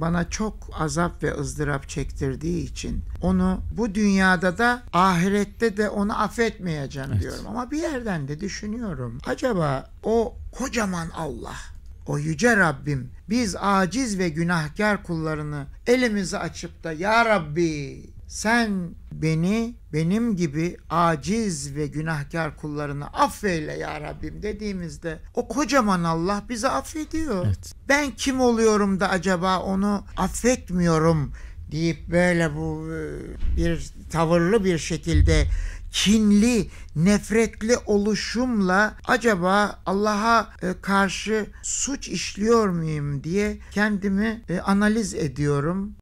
bana çok azap ve ızdırap çektirdiği için onu bu dünyada da ahirette de onu affetmeyeceğim evet. diyorum. Ama bir yerden de düşünüyorum. Acaba o kocaman Allah o yüce Rabbim biz aciz ve günahkar kullarını elimizi açıp da ya Rabbi sen beni benim gibi aciz ve günahkar kullarını affeyle ya Rabbim dediğimizde o kocaman Allah bizi affediyor. Evet. Ben kim oluyorum da acaba onu affetmiyorum deyip böyle bu e, bir tavırlı bir şekilde kinli, nefretli oluşumla acaba Allah'a e, karşı suç işliyor muyum diye kendimi e, analiz ediyorum.